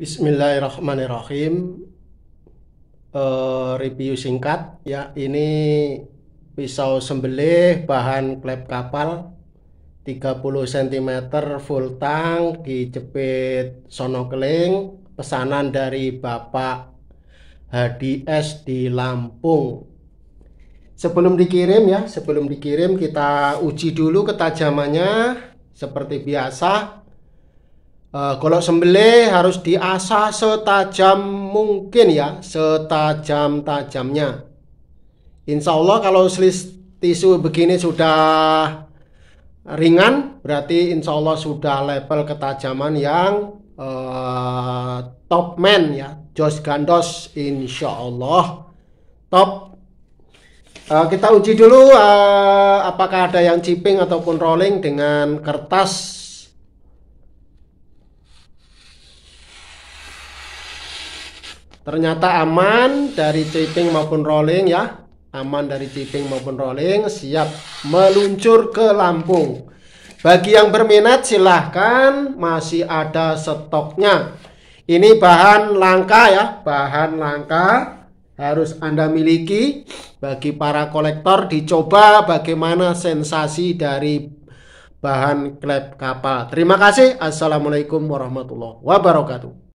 Bismillahirrahmanirrahim. Uh, review singkat ya. Ini pisau sembelih bahan klep kapal 30 cm full tang dijepit sonokeling pesanan dari Bapak HDS di Lampung. Sebelum dikirim ya, sebelum dikirim kita uji dulu ketajamannya seperti biasa Uh, kalau sembelih harus diasah setajam mungkin ya, setajam-tajamnya. Insya Allah kalau selis tisu begini sudah ringan, berarti insya Allah sudah level ketajaman yang uh, top man ya, jos gandos insya Allah top. Uh, kita uji dulu uh, apakah ada yang chipping ataupun rolling dengan kertas Ternyata aman dari chipping maupun rolling ya. Aman dari chipping maupun rolling, siap meluncur ke Lampung. Bagi yang berminat silahkan masih ada stoknya. Ini bahan langka ya, bahan langka harus Anda miliki bagi para kolektor dicoba bagaimana sensasi dari bahan klep kapal. Terima kasih. Assalamualaikum warahmatullahi wabarakatuh.